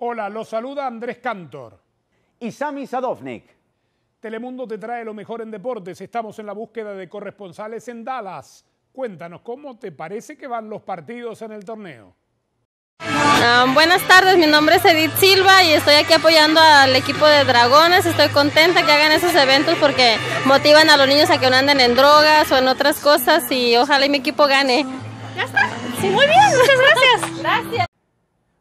Hola, los saluda Andrés Cantor. Y Sami Sadovnik. Telemundo te trae lo mejor en deportes. Estamos en la búsqueda de corresponsales en Dallas. Cuéntanos, ¿cómo te parece que van los partidos en el torneo? Ah, buenas tardes, mi nombre es Edith Silva y estoy aquí apoyando al equipo de Dragones. Estoy contenta que hagan esos eventos porque motivan a los niños a que no anden en drogas o en otras cosas y ojalá y mi equipo gane. Ya está. Sí, muy bien, muchas gracias. gracias.